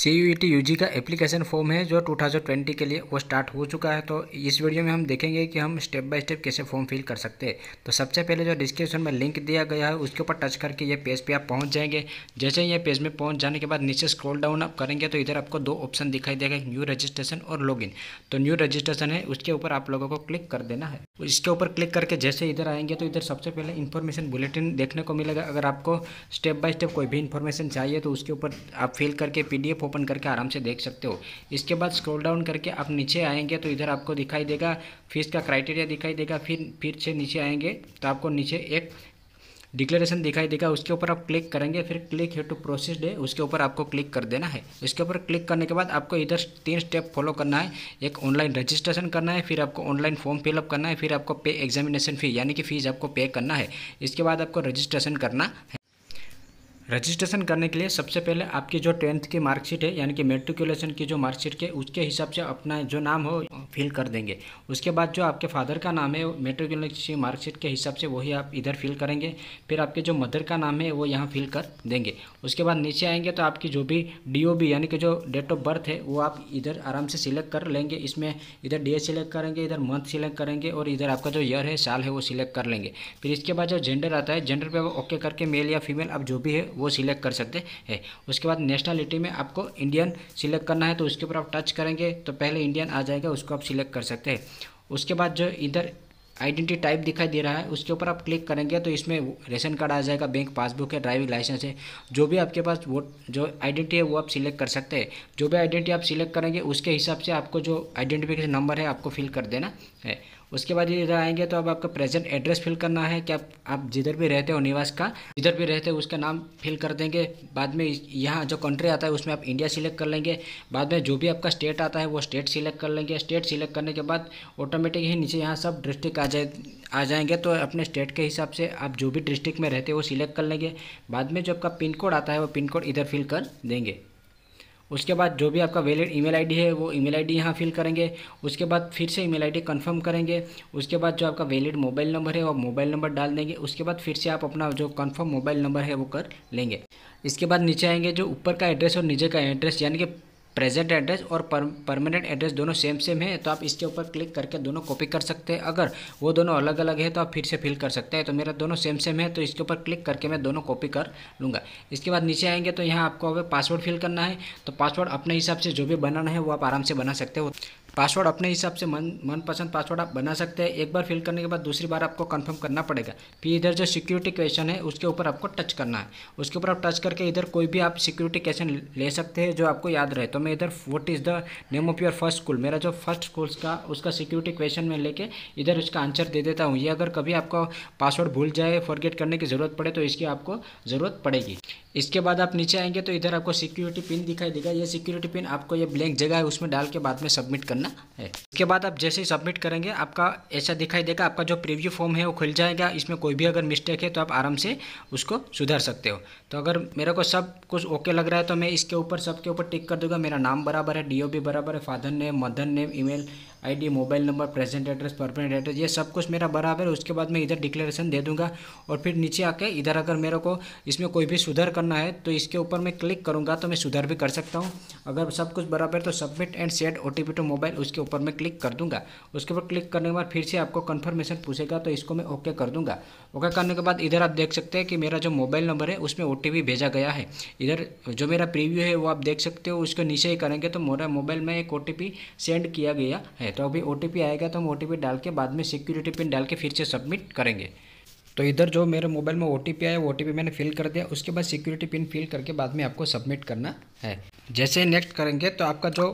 C you you जी का application form है जो 2020 के लिए वो स्टार्ट हो चुका है तो इस वीडियो में हम देखेंगे कि हम स्टेप बाय स्टेप कैसे फॉर्म फिल कर सकते हैं तो सबसे पहले जो डिस्क्रिप्शन में लिंक दिया गया है उसके ऊपर टच करके ये पेज पे आप पहुंच जाएंगे जैसे ये पेज में पहुंच जाने के बाद नीचे स्क्रॉल डाउन आप करेंगे तो इधर आपको दो ऑप्शन दिखाई देगा न्यू रजिस्ट्रेशन और लॉग तो न्यू रजिस्ट्रेशन है उसके ऊपर आप लोगों को क्लिक कर देना है इसके ऊपर क्लिक करके जैसे इधर आएंगे तो इधर सबसे पहले इन्फॉर्मेशन बुलेटिन देखने को मिलेगा अगर आपको स्टेप बाय स्टेप कोई भी इन्फॉर्मेशन चाहिए तो उसके ऊपर आप फिल करके पी ओपन करके आराम से देख सकते हो इसके बाद स्क्रॉल डाउन करके आप नीचे आएंगे तो इधर आपको दिखाई देगा फीस का क्राइटेरिया दिखाई देगा फिर फिर से नीचे आएंगे तो आपको नीचे एक डिक्लेरेशन दिखाई देगा उसके ऊपर आप क्लिक करेंगे फिर क्लिक हे टू प्रोसेस डे उसके ऊपर आपको क्लिक कर देना है उसके ऊपर क्लिक करने के बाद आपको इधर तीन स्टेप फॉलो करना है एक ऑनलाइन रजिस्ट्रेशन करना है फिर आपको ऑनलाइन फॉर्म फिलअप करना है फिर आपको पे एग्जामिनेशन फ़ी यानी कि फ़ीस आपको पे करना है इसके बाद आपको रजिस्ट्रेशन करना है रजिस्ट्रेशन करने के लिए सबसे पहले आपकी जो टेंथ की मार्कशीट है यानी कि मेट्रिकुलेशन की जो मार्कशीट है उसके हिसाब से अपना जो नाम हो फिल कर देंगे उसके बाद जो आपके फादर का नाम है मेट्रिकुलेशन मार्कशीट के हिसाब से वही आप इधर फिल करेंगे फिर आपके जो मदर का नाम है वो यहाँ फिल कर देंगे उसके बाद नीचे आएंगे तो आपकी जो भी डी यानी कि जो डेट ऑफ बर्थ है वो आप इधर आराम से सिलेक्ट कर लेंगे इसमें इधर डे सिलेक्ट करेंगे इधर मंथ सिलेक्ट करेंगे और इधर आपका जो ईयर है साल है वो सिलेक्ट कर लेंगे फिर इसके बाद जो जेंडर आता है जेंडर पर ओके करके मेल या फीमेल आप जो भी है वो सिलेक्ट कर सकते हैं उसके बाद नेशनलिटी में आपको इंडियन सिलेक्ट करना है तो उसके ऊपर आप टच करेंगे तो पहले इंडियन आ जाएगा उसको आप सिलेक्ट कर सकते हैं उसके बाद जो इधर आइडेंटिटी टाइप दिखाई दे रहा है उसके ऊपर आप क्लिक करेंगे तो इसमें रेशन कार्ड आ जाएगा बैंक पासबुक है ड्राइविंग लाइसेंस है जो भी आपके पास वो जो आइडेंटिटी है वो आप सिलेक्ट कर सकते हैं जो भी आइडेंटिटी आप सिलेक्ट करेंगे उसके हिसाब से आपको जो आइडेंटिफिकेशन नंबर है आपको फिल कर देना है उसके बाद ये इधर आएंगे तो अब आपका प्रेजेंट एड्रेस फिल करना है कि आप आप जिधर भी रहते हो निवास का जिधर भी रहते हो उसका नाम फिल कर देंगे बाद में यहाँ जो कंट्री आता है उसमें आप इंडिया सिलेक्ट कर लेंगे बाद में जो भी आपका स्टेट आता है वो स्टेट सिलेक्ट कर लेंगे स्टेट सिलेक्ट करने के बाद ऑटोमेटिक ही नीचे यहाँ सब डिस्ट्रिक्ट आ जाए आ जाएंगे तो अपने स्टेट के हिसाब से आप जो भी डिस्ट्रिक्ट में रहते हो वो सिलेक्ट कर लेंगे बाद में जो आपका पिन कोड आता है वो पिन कोड इधर फिल कर देंगे उसके बाद जो भी आपका वैलिड ईमेल आईडी है वो ईमेल आईडी यहाँ फिल करेंगे उसके बाद फिर से ईमेल आईडी कंफर्म करेंगे उसके बाद जो आपका वैलिड मोबाइल नंबर है वो मोबाइल नंबर डाल देंगे उसके बाद फिर से आप अपना जो कंफर्म मोबाइल नंबर है वो कर लेंगे इसके बाद नीचे आएंगे जो ऊपर का एड्रेस और नीचे का एड्रेस यानी कि प्रेजेंट एड्रेस और परमानेंट एड्रेस दोनों सेम सेम है तो आप इसके ऊपर क्लिक करके दोनों कॉपी कर सकते हैं अगर वो दोनों अलग अलग है तो आप फिर से फिल कर सकते हैं तो मेरा दोनों सेम सेम है तो इसके ऊपर क्लिक करके मैं दोनों कॉपी कर लूँगा इसके बाद नीचे आएंगे तो यहाँ आपको अगर पासवर्ड फिल करना है तो पासवर्ड अपने हिसाब से जो भी बनाना है वो आप आराम से बना सकते हो पासवर्ड अपने हिसाब से मन मनपसंद पासवर्ड आप बना सकते हैं एक बार फिल करने के बाद दूसरी बार आपको कंफर्म करना पड़ेगा फिर इधर जो सिक्योरिटी क्वेश्चन है उसके ऊपर आपको टच करना है उसके ऊपर आप टच करके इधर कोई भी आप सिक्योरिटी क्वेश्चन ले सकते हैं जो आपको याद रहे तो मैं इधर what is the name of your first school मेरा जो फर्स्ट स्कूल का उसका सिक्योरिटी क्वेश्चन में लेके इधर उसका आंसर दे देता हूँ ये अगर कभी आपका पासवर्ड भूल जाए फॉरगेट करने की ज़रूरत पड़े तो इसकी आपको ज़रूरत पड़ेगी इसके बाद आप नीचे आएंगे तो इधर आपको सिक्योरिटी पिन दिखाई देगा ये सिक्योरिटी पिन आपको ये ब्लैंक जगह है उसमें डाल के बाद में सबमिट करना है इसके बाद आप जैसे ही सबमिट करेंगे आपका ऐसा दिखाई देगा आपका जो प्रीव्यू फॉर्म है वो खुल जाएगा इसमें कोई भी अगर मिस्टेक है तो आप आराम से उसको सुधार सकते हो तो अगर मेरे को सब कुछ ओके लग रहा है तो मैं इसके ऊपर सबके ऊपर टिक कर दूंगा मेरा नाम बराबर है डी बराबर है father name mother name email mobile number present address permanent address ये सब कुछ मेरा बराबर है उसके बाद मैं इधर डिक्लेरेशन दे दूंगा और फिर नीचे आके इधर अगर मेरे को इसमें कोई भी सुधार करना करना है तो इसके ऊपर मैं क्लिक करूँगा तो मैं सुधार भी कर सकता हूँ अगर सब कुछ बराबर तो submit and set O T to mobile उसके ऊपर मैं क्लिक कर दूँगा उसके ऊपर क्लिक करने के बाद फिर से आपको कन्फर्मेशन पूछेगा तो इसको मैं ओके कर दूँगा ओके करने के बाद इधर आप देख सकते हैं कि मेरा जो मोबाइल नंबर है उसमें ओ भेजा गया है इधर जो मेरा प्रीव्यू है वो आप देख सकते हो उसको नीचे ही करेंगे तो मेरा मोबाइल में एक ओ सेंड किया गया है तो अभी ओ आएगा तो हम ओ डाल के बाद में सिक्योरिटी पिन डाल के फिर से सबमिट करेंगे तो इधर जो मेरे मोबाइल में ओ आया ओ मैंने फिल कर दिया उसके बाद सिक्योरिटी पिन फिल करके बाद में आपको सबमिट करना है जैसे नेक्स्ट करेंगे तो आपका जो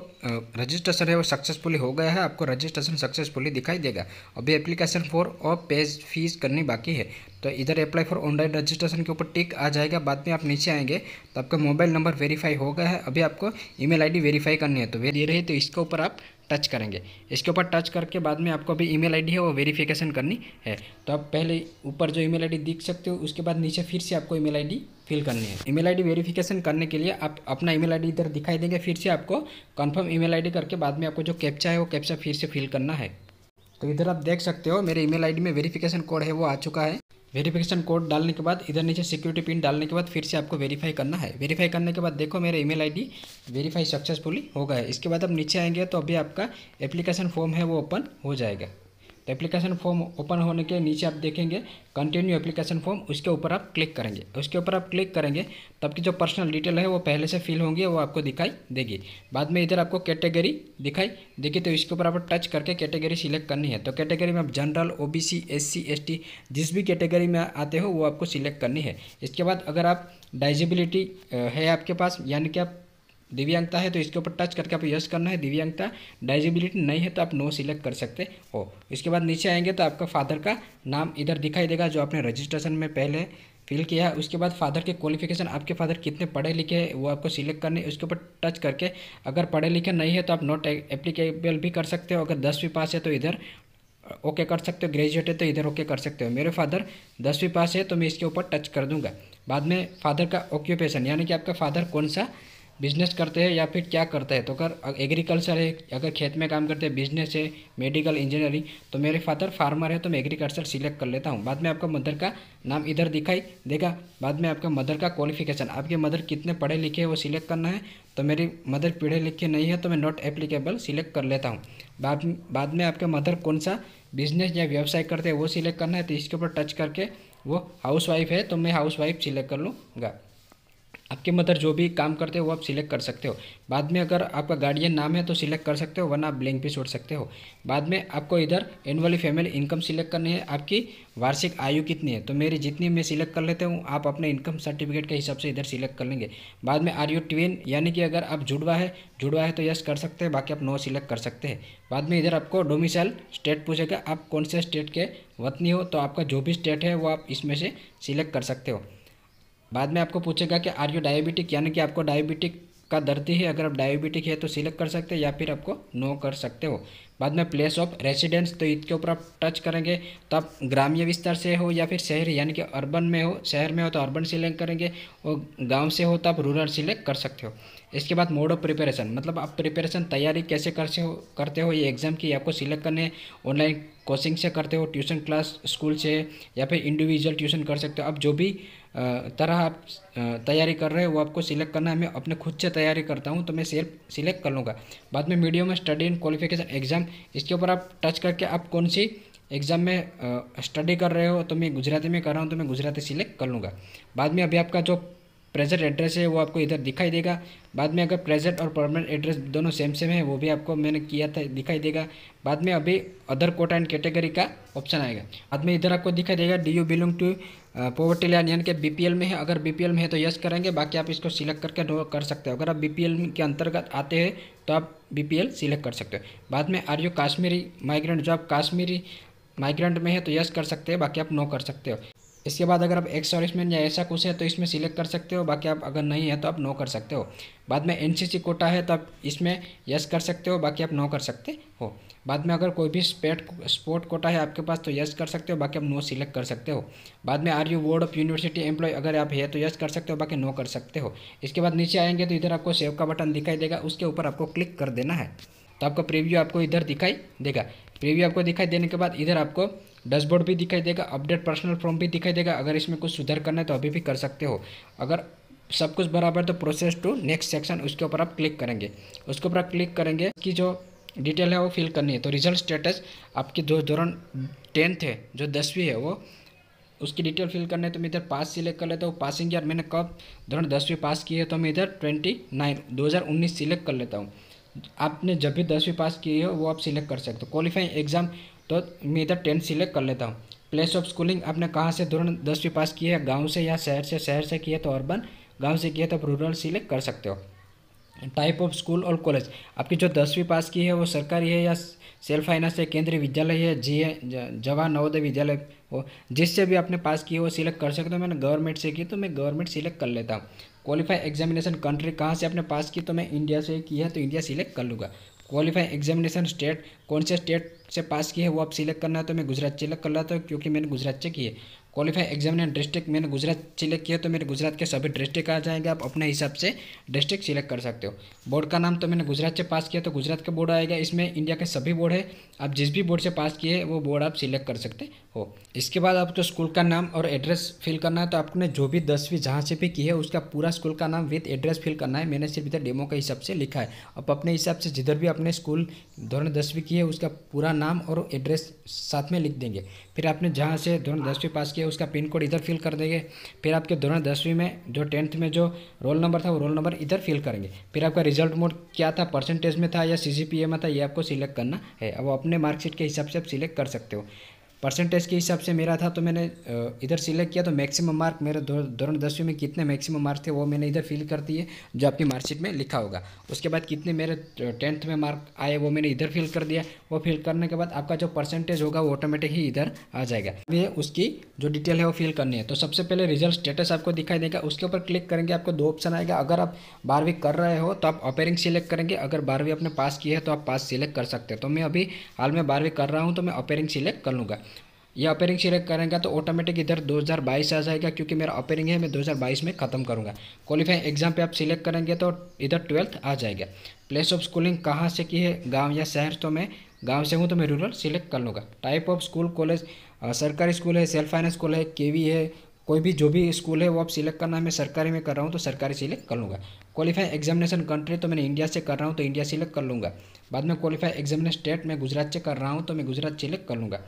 रजिस्ट्रेशन है वो सक्सेसफुली हो गया है आपको रजिस्ट्रेशन सक्सेसफुली दिखाई देगा अभी एप्लीकेशन फॉर और पेज फीस करनी बाकी है तो इधर अप्लाई फॉर ऑनलाइन रजिस्ट्रेशन के ऊपर टिक आ जाएगा बाद में आप नीचे आएंगे तो आपका मोबाइल नंबर वेरीफाई हो गया है अभी आपको ईमेल आईडी वेरीफाई करनी है तो वे दे रही तो इसके ऊपर आप टच करेंगे इसके ऊपर टच करके बाद में आपको अभी ईमेल आईडी है वो वेरिफिकेशन करनी है तो आप पहले ऊपर जो ईमेल आईडी दिख सकते हो उसके बाद नीचे फिर से आपको ईमेल आईडी फिल करनी है ईमेल आईडी वेरिफिकेशन करने के लिए आप अपना ईमेल आईडी इधर दिखाई देंगे फिर से आपको कंफर्म ईमेल आईडी करके बाद में आपको जो कैप्चा है वो कैप्चा फिर से फिल करना है तो इधर आप देख सकते हो मेरे ईमेल आईडी में वेरिफिकेशन कोड है वो आ चुका है वेरिफिकेशन कोड डालने के बाद इधर नीचे सिक्योरिटी पिन डालने के बाद फिर से आपको वेरीफाई करना है वेरीफाई करने के बाद देखो मेरा ईमेल आईडी वेरीफाई सक्सेसफुली हो गया है इसके बाद आप नीचे आएंगे तो अभी आपका एप्लीकेशन फॉर्म है वो ओपन हो जाएगा तो एप्लीकेशन फॉर्म ओपन होने के नीचे आप देखेंगे कंटिन्यू एप्लीकेशन फॉर्म उसके ऊपर आप क्लिक करेंगे उसके ऊपर आप क्लिक करेंगे तो आपकी जो पर्सनल डिटेल है वो पहले से फिल होंगी वो आपको दिखाई देगी बाद में इधर आपको कैटेगरी दिखाई देगी तो इसके ऊपर आप टच करके कैटेगरी सिलेक्ट करनी है तो कैटेगरी में आप general O B C S C S T जिस भी कैटेगरी में आते हो वो आपको सिलेक्ट करनी है इसके बाद अगर आप डाइजिबिलिटी है आपके पास यानी कि आप दिव्यांगता है तो इसके ऊपर टच करके आप यस करना है दिव्यांगता डाइजिबिलिटी नहीं है तो आप नो सिलेक्ट कर सकते हो इसके बाद नीचे आएंगे तो आपका फादर का नाम इधर दिखाई देगा जो आपने रजिस्ट्रेशन में पहले फिल किया है उसके बाद फादर के क्वालिफिकेशन आपके फादर कितने पढ़े लिखे हैं वो आपको सिलेक्ट करने उसके ऊपर टच करके अगर पढ़े लिखे नहीं है तो आप नॉट एप्लीकेबल भी कर सकते हो अगर दसवीं पास है तो इधर ओके कर सकते हो ग्रेजुएट है तो इधर ओके कर सकते हो मेरे फादर दसवीं पास है तो मैं इसके ऊपर टच कर दूंगा बाद में फादर का ऑक्यूपेशन यानी कि आपका फादर कौन सा बिजनेस करते हैं या फिर क्या करते हैं तो अगर एग्रीकल्चर है अगर खेत में काम करते हैं बिजनेस है मेडिकल इंजीनियरिंग तो मेरे फादर फार्मर है तो मैं एग्रीकल्चर सिलेक्ट कर लेता हूँ बाद में आपका मदर का नाम इधर दिखाई देगा बाद में आपका मदर का क्वालिफिकेशन आपके मदर कितने पढ़े लिखे हैं वो सिलेक्ट करना है तो मेरी मदर पढ़े लिखे नहीं है तो मैं नॉट एप्लीकेबल सिलेक्ट कर लेता हूँ बाद बाद में आपके मदर कौन सा बिजनेस या व्यवसाय करते हैं वो सिलेक्ट करना है तो इसके ऊपर टच करके वो हाउस वाइफ है तो मैं हाउस वाइफ सिलेक्ट कर लूँगा आपके मदर जो भी काम करते हो वो आप सिलेक्ट कर सकते हो बाद में अगर आपका गार्डियन नाम है तो सिलेक्ट कर सकते हो वरना आप ब्लैंक भी छोड़ सकते हो बाद में आपको इधर एनुअली फैमिली इनकम सिलेक्ट करनी है आपकी वार्षिक आयु कितनी है तो मेरी जितनी मैं सिलेक्ट कर लेते हूँ आप अपने इनकम सर्टिफिकेट के हिसाब से इधर सिलेक्ट कर लेंगे बाद में आर यू ट्वेन यानी कि अगर आप जुड़वा है जुड़वा है तो यस कर सकते हैं बाकी आप नो सिलेक्ट कर सकते हैं बाद में इधर आपको डोमिसाइल स्टेट पूछेगा आप कौन से स्टेट के वतनी हो तो आपका जो भी स्टेट है वो आप इसमें से सिलेक्ट कर सकते हो बाद में आपको पूछेगा कि आर यू डायबिटिक यानी कि आपको डायबिटिक का दर्द है अगर आप डायबिटिक है तो सिलेक्ट कर सकते हैं या फिर आपको नो कर सकते हो बाद में प्लेस ऑफ रेसिडेंस तो इसके ऊपर आप टच करेंगे तो आप ग्रामीण विस्तार से हो या फिर शहर यानी कि अर्बन में हो शहर में हो तो अर्बन सिलेक्ट करेंगे और गांव से हो तो आप रूरल सिलेक्ट कर सकते हो इसके बाद मोड ऑफ प्रिपरेशन मतलब आप प्रिपरेशन तैयारी कैसे करते हो करते हो ये एग्ज़ाम की आपको सिलेक्ट करने ऑनलाइन कोचिंग से करते हो ट्यूशन क्लास स्कूल से या फिर इंडिविजुअल ट्यूशन कर सकते हो आप जो भी तरह आप तैयारी कर रहे हो वो आपको सिलेक्ट करना है मैं अपने खुद से तैयारी करता हूँ तो मैं सिर्फ सिलेक्ट कर लूँगा बाद में मीडियम में स्टडी एंड क्वालिफिकेशन एग्जाम इसके ऊपर आप टच करके आप कौन सी एग्ज़ाम में स्टडी कर रहे हो तो मैं गुजराती में कर रहा हूँ तो मैं गुजराती सिलेक्ट कर लूँगा बाद में अभी आपका जो प्रेजेंट एड्रेस है वो आपको इधर दिखाई देगा बाद में अगर प्रेजेंट और परमानेंट एड्रेस दोनों सेम सेम है वो भी आपको मैंने किया था दिखाई देगा बाद में अभी अदर कोटा एंड कैटेगरी का ऑप्शन आएगा बाद में इधर आपको दिखाई देगा do you belong to poverty line यानी कि बी में है अगर बी में है तो यस करेंगे बाकी आप इसको सिलेक्ट करके नो कर सकते हो अगर आप बी के अंतर्गत आते हैं तो आप बीपीएल सिलेक्ट कर सकते हो बाद में आर यू काश्मीरी माइग्रेंट जो आप काश्मीरी माइग्रेंट में है तो यस कर सकते हैं बाकी आप नो कर सकते हो इसके बाद अगर आप एक्स और इसमें या ऐसा कुछ है तो इसमें सिलेक्ट कर सकते हो बाकी आप अगर नहीं है तो आप नो कर सकते हो बाद में एनसीसी कोटा है तो आप इसमें यस कर सकते हो बाकी आप नो कर सकते हो बाद में अगर कोई भी स्पेट स्पोर्ट कोटा है आपके पास तो यस कर सकते हो बाकी आप नो सिलेक्ट कर सकते हो बाद में are you board of university employ अगर आप है तो यस कर सकते हो बाकी नो कर सकते हो इसके बाद नीचे आएंगे तो इधर आपको सेव का बटन दिखाई देगा उसके ऊपर आपको क्लिक कर देना है तो आपका प्रिव्यू आपको इधर दिखाई देगा प्रीव्यू आपको दिखाई देने के बाद इधर आपको डैशबोर्ड भी दिखाई देगा अपडेट पर्सनल फॉर्म भी दिखाई देगा अगर इसमें कुछ सुधार करना है तो अभी भी कर सकते हो अगर सब कुछ बराबर तो प्रोसेस टू नेक्स्ट सेक्शन उसके ऊपर आप क्लिक करेंगे उसके ऊपर आप क्लिक करेंगे कि जो डिटेल है वो फिल करनी है तो रिजल्ट स्टेटस आपकी जो दौरान टेंथ है जो दसवीं है वो उसकी डिटेल फिल करने तो मैं इधर पास सिलेक्ट कर लेता हूँ पासिंग यार मैंने कब दौरान दसवीं पास की है तो मैं इधर ट्वेंटी नाइन तो दो हज़ार उन्नीस सिलेक्ट कर लेता हूँ आपने जब भी दसवीं पास की हो वो आप सिलेक्ट कर सकते हो क्वालिफाइंग एग्जाम तो मैं इधर टेंथ सिलेक्ट कर लेता हूँ प्लेस ऑफ स्कूलिंग आपने कहाँ से धोरण दसवीं पास की है गाँव से या शहर से शहर से किया तो अर्बन गाँव से किया तो रूरल सिलेक्ट कर सकते हो टाइप ऑफ स्कूल और कॉलेज आपकी जो दसवीं पास की है वो सरकारी है या सेल्फ फाइनेंस है केंद्रीय विद्यालय है जी जवाहर नवोदय विद्यालय हो जिससे भी आपने पास की है वो सिलेक्ट कर सकते हो मैंने गवर्नमेंट से की तो मैं गवर्नमेंट सिलेक्ट कर लेता हूँ क्वालिफाई एग्जामिनेशन कंट्री कहाँ से आपने पास की तो मैं इंडिया से की है तो इंडिया सिलेक्ट कर लूँगा क्वालिफाई एग्जामिनेशन स्टेट कौन से स्टेट से पास की है वो आप सिलेक्ट करना है तो मैं गुजरात सेलेक्ट कर रहा हूँ क्योंकि मैंने गुजरात से की है क्वालिफाई एग्जामिनर डिस्ट्रिक्ट मैंने गुजरात सिलेक्ट किया तो मेरे गुजरात के सभी डिस्ट्रिक्ट आ जाएंगे आप अपने हिसाब से डिस्ट्रिक्ट सिलेक्ट कर सकते हो बोर्ड का नाम तो मैंने गुजरात से पास किया तो गुजरात का बोर्ड आएगा इसमें इंडिया के सभी बोर्ड है आप जिस भी बोर्ड से पास किए वो बोर्ड आप सिलेक्ट कर सकते हो इसके बाद आपको स्कूल का नाम और एड्रेस फिल करना है तो आपने जो भी दसवीं जहाँ से भी की है उसका पूरा स्कूल का नाम विथ एड्रेस फिल करना है मैंने सिर्फ इधर डेमो के हिसाब से लिखा है आप अपने हिसाब से जिधर भी अपने स्कूल धोन दसवीं की है उसका पूरा नाम और एड्रेस साथ में लिख देंगे फिर आपने जहाँ से धोरण दसवीं पास किया के उसका पिन कोड इधर फिल कर देंगे फिर आपके दोनों दसवीं में जो टेंथ में जो रोल नंबर था वो रोल नंबर इधर फिल करेंगे फिर आपका रिजल्ट मोड क्या था परसेंटेज में था या सी में था ये आपको सिलेक्ट करना है अब अपने मार्कशीट के हिसाब से आप सिलेक्ट कर सकते हो परसेंटेज के हिसाब से मेरा था तो मैंने इधर सिलेक्ट किया तो मैक्सिमम मार्क मेरे दोनों दसवीं में कितने मैक्सिमम मार्क्स थे वो मैंने इधर फिल कर दिए जो आपकी मार्कशीट में लिखा होगा उसके बाद कितने मेरे टेंथ में मार्क आए वो मैंने इधर फिल कर दिया वो फिल करने के बाद आपका जो परसेंटेज होगा वो ऑटोमेटिक ही इधर आ जाएगा ये उसकी जो डिटेल है वो फिल करनी है तो सबसे पहले रिजल्ट स्टेटस आपको दिखाई देगा उसके ऊपर क्लिक करेंगे आपको दो ऑप्शन आएगा अगर आप बारहवीं कर रहे हो तो आप अपेयरिंग सिलेक्ट करेंगे अगर बारहवीं आपने पास की है तो आप पास सिलेक्ट कर सकते हैं तो मैं अभी हाल में बारहवीं कर रहा हूँ तो मैं अपेयरिंग सिलेक्ट कर लूँगा ये अपेयरिंग सिलेक्ट करेंगे तो ऑटोमेटिक इधर 2022 आ जाएगा क्योंकि मेरा अपेयरिंग है मैं 2022 में ख़त्म करूँगा क्वालिफाइंग एग्जाम पे आप सिलेक्ट करेंगे तो इधर ट्वेल्थ आ जाएगा प्लेस ऑफ स्कूलिंग कहाँ से की है गांव या शहर तो मैं गांव से हूँ तो मैं रूरल सिलेक्ट कर लूँगा टाइप ऑफ स्कूल कॉलेज सरकारी स्कूल है सेल्फ फाइनेंस स्कूल है के है कोई भी जो भी स्कूल है वो आप सिलेक्ट करना है मैं सरकारी में कर रहा हूँ तो सरकारी सिलेक्ट कर लूँगा क्वालिफाइंग एग्जामिनेशन कंट्री तो मैंने इंडिया से कर रहा हूँ तो इंडिया सिलेक्ट कर लूँगा बाद में क्वालिफाई एग्जामिनर स्टेट मैं गुजरात से कर रहा हूँ तो मैं गुजरात सिलेक्ट कर लूँगा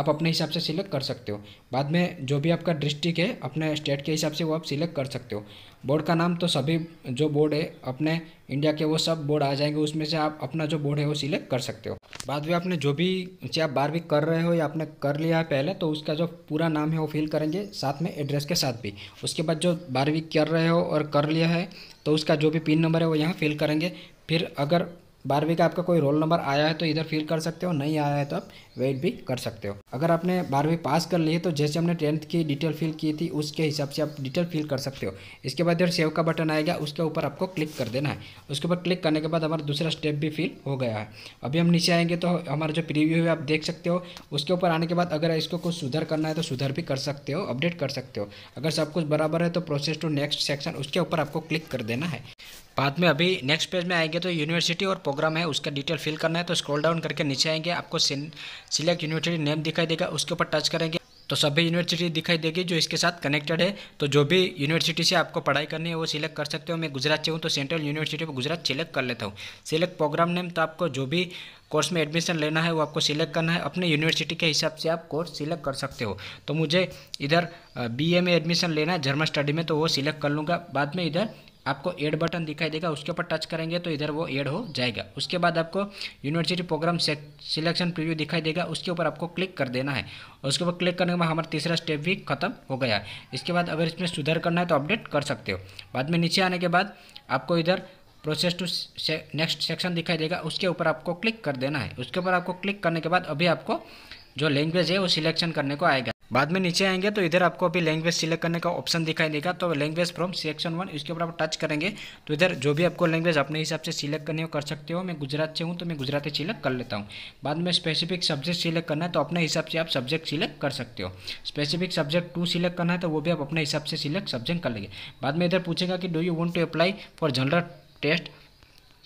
आप अपने हिसाब से सिलेक्ट कर सकते हो बाद में जो भी आपका डिस्ट्रिक्ट है अपने स्टेट के हिसाब से वो आप सिलेक्ट कर सकते हो बोर्ड का नाम तो सभी जो बोर्ड है अपने इंडिया के वो सब बोर्ड आ जाएंगे उसमें से आप अपना जो बोर्ड है वो सिलेक्ट कर सकते हो बाद में आपने जो भी चाहे आप बारहवीं कर रहे हो या आपने कर लिया है पहले तो उसका जो पूरा नाम है वो फिल करेंगे साथ में एड्रेस के साथ भी उसके बाद जो बारहवीं कर रहे हो और कर लिया है तो उसका जो भी पिन नंबर है वो यहाँ फिल करेंगे फिर अगर बारहवीं का आपका कोई रोल नंबर आया है तो इधर फिल कर सकते हो नहीं आया है तो आप वेट भी कर सकते हो अगर आपने बारहवीं पास कर ली है तो जैसे हमने टेंथ की डिटेल फिल की थी उसके हिसाब से आप डिटेल फिल कर सकते हो इसके बाद इधर सेव का बटन आएगा उसके ऊपर आपको क्लिक कर देना है उसके ऊपर क्लिक करने के बाद हमारा दूसरा स्टेप भी फिल हो गया है अभी हम नीचे आएंगे तो हमारा जो प्रीव्यू है आप देख सकते हो उसके ऊपर आने के बाद अगर इसको कुछ सुधार करना है तो सुधार भी कर सकते हो अपडेट कर सकते हो अगर सब कुछ बराबर है तो प्रोसेस टू नेक्स्ट सेक्शन उसके ऊपर आपको क्लिक कर देना है बाद में अभी नेक्स्ट पेज में आएंगे तो यूनिवर्सिटी और प्रोग्राम है उसका डिटेल फिल करना है तो स्क्रॉल डाउन करके नीचे आएंगे आपको सिलेक्ट यूनिवर्सिटी नेम दिखाई देगा उसके ऊपर टच करेंगे तो सभी यूनिवर्सिटी दिखाई देगी जो इसके साथ कनेक्टेड है तो जो भी यूनिवर्सिटी से आपको पढ़ाई करनी है वो सिलेक्ट कर सकते हो मैं गुजरात से हूँ तो सेंट्रल यूनिवर्सिटी पर गुजरात सिलेक्ट कर लेता हूँ सिलेक्ट प्रोग्राम नेम तो आपको जो भी कोर्स में एडमिशन लेना है वो आपको सिलेक्ट करना है अपने यूनिवर्सिटी के हिसाब से आप कोर्स सिलेक्ट कर सकते हो तो मुझे इधर बी में एडमिशन लेना है जर्मन स्टडी में तो वो सिलेक्ट कर लूँगा बाद में इधर आपको एड बटन दिखाई देगा उसके ऊपर टच करेंगे तो इधर वो एड हो जाएगा उसके बाद आपको यूनिवर्सिटी प्रोग्राम सिलेक्शन प्रीव्यू दिखाई देगा उसके ऊपर आपको क्लिक कर देना है उसके ऊपर क्लिक करने के बाद हमारा तीसरा स्टेप भी खत्म हो गया है इसके बाद अगर इसमें सुधार करना है तो अपडेट कर सकते हो बाद में नीचे आने के बाद आपको इधर प्रोसेस टू से, नेक्स्ट सेक्शन दिखाई देगा उसके ऊपर आपको क्लिक कर देना है उसके ऊपर आपको क्लिक करने के बाद अभी आपको जो लैंग्वेज है वो सिलेक्शन करने को आएगा बाद में नीचे आएंगे तो इधर आपको अभी लैंग्वेज सिलेक्ट करने का ऑप्शन दिखाई देगा तो लैंग्वेज फ्रॉम सेक्शन वन इसके ऊपर आप टच करेंगे तो इधर जो भी आपको लैंग्वेज अपने हिसाब से सिलेक्ट करने हो कर सकते हो मैं गुजरात से हूँ तो मैं गुजराती सिलेक्ट कर लेता हूँ बाद में स्पेसिफिक सब्जेक्ट सिलेक्ट करना है तो अपने हिसाब से आप सब्जेक्ट सिलेक्ट कर सकते हो स्पेसिफिक सब्जेक्ट टू सिलेक्ट करना है तो वो भी आप अपने हिसाब से सिलेक्ट सब्जेक्ट कर लेंगे बाद में इधर पूछेगा कि do you want to apply for general test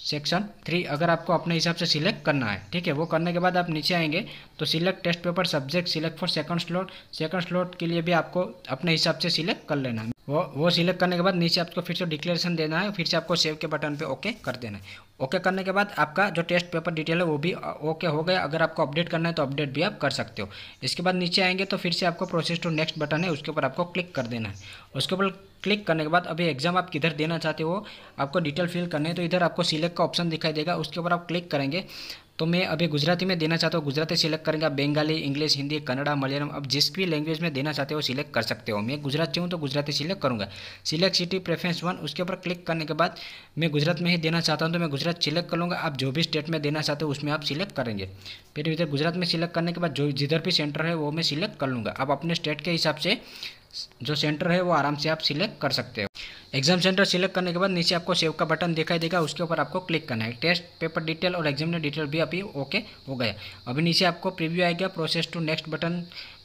section three अगर आपको अपने हिसाब से सिलेक्ट करना है ठीक है वो करने के बाद आप नीचे आएंगे तो select test paper subject select for second slot second slot के लिए भी आपको अपने हिसाब से सिलेक्ट कर लेना है वो वो सिलेक्ट करने के बाद नीचे आपको फिर से डिक्लेरेशन देना है फिर से आपको सेव के बटन पे ओके कर देना है ओके करने के बाद आपका जो टेस्ट पेपर डिटेल है वो भी ओके हो गया अगर आपको अपडेट करना है तो अपडेट भी आप कर सकते हो इसके बाद नीचे आएंगे तो फिर से आपको प्रोसेस टू नेक्स्ट बटन है उसके ऊपर आपको क्लिक कर देना है उसके ऊपर क्लिक करने के बाद अभी एग्जाम आप किधर देना चाहते हो आपको डिटेल फिल करना है तो इधर आपको सिलेक्ट का ऑप्शन दिखाई देगा उसके ऊपर आप क्लिक करेंगे तो मैं अभी गुजराती में देना चाहता हूँ गुजराती सिलेक्ट करेंगे बंगाली इंग्लिश हिंदी कन्नड़ा मलयालम अब जिस भी लैंग्वेज में देना चाहते हो सिलेक्ट कर सकते हो मैं गुजरात हूँ तो गुजराती सिलेक्ट करूँगा सिलेक्ट सिटी प्रेफरेंस वन उसके ऊपर क्लिक करने के बाद मैं गुजरात में ही देना चाहता हूँ तो मैं गुजरात सिलेक्ट कर लूँगा आप जो भी स्टेट में देना चाहते हो उसमें आप सिलेक्ट करेंगे फिर इधर गुजरात में सिलेक्ट करने के बाद जो जिधर भी सेंटर है वो मैं सिलेक्ट कर लूँगा आप अपने स्टेट के हिसाब से जो सेंटर है वो आराम से आप सिलेक्ट कर सकते हो एग्जाम सेंटर सिलेक्ट करने के बाद नीचे आपको सेव का बटन दिखाई देगा उसके ऊपर आपको क्लिक करना है टेस्ट पेपर डिटेल और एग्जामिनर डिटेल भी अभी ओके हो गया अभी नीचे आपको प्रीव्यू आएगा प्रोसेस टू नेक्स्ट बटन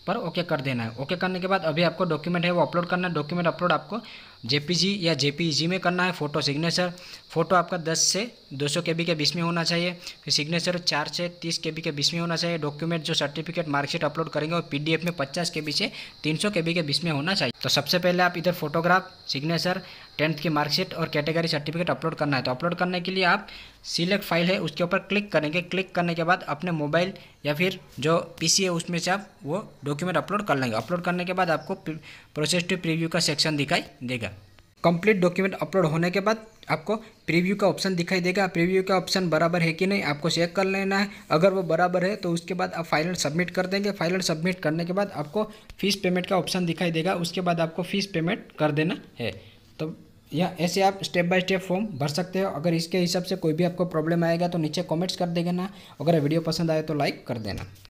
पर ओके कर देना है ओके करने के बाद अभी आपको डॉक्यूमेंट है वो अपलोड करना है डॉक्यूमेंट अपलोड आपको जेपीजी या जेपीईजी में करना है फ़ोटो सिग्नेचर फ़ोटो आपका 10 से 200 सौ के बी के बीच में होना चाहिए फिर सिग्नेचर 4 से 30 बी के बीच में होना चाहिए डॉक्यूमेंट जो सर्टिफिकेट मार्कशीट अपलोड करेंगे वो पीडीएफ में 50 बी से 300 बी के बीच में होना चाहिए तो सबसे पहले आप इधर फोटोग्राफ सिग्नेचर टेंथ की मार्कशीट और कैटेगरी सर्टिफिकेट अपलोड करना है तो अपलोड करने के लिए आप सिलेक्ट फाइल है उसके ऊपर क्लिक करेंगे क्लिक करने के बाद अपने मोबाइल या फिर जो पीसी है उसमें से आप वो डॉक्यूमेंट अपलोड कर लेंगे अपलोड करने के बाद आपको प्रोसेस टू प्रीव्यू का सेक्शन दिखाई देगा कंप्लीट डॉक्यूमेंट अपलोड होने के बाद आपको प्रीव्यू का ऑप्शन दिखाई देगा प्रीव्यू का ऑप्शन बराबर है कि नहीं आपको चेक कर लेना है अगर वो बराबर है तो उसके बाद आप फाइनल सबमिट कर देंगे फाइनल सबमिट करने के बाद आपको फीस पेमेंट का ऑप्शन दिखाई देगा उसके बाद आपको फीस पेमेंट कर देना है तो या ऐसे आप स्टेप बाय स्टेप फॉर्म भर सकते हो अगर इसके हिसाब से कोई भी आपको प्रॉब्लम आएगा तो नीचे कमेंट्स कर देना अगर वीडियो पसंद आए तो लाइक कर देना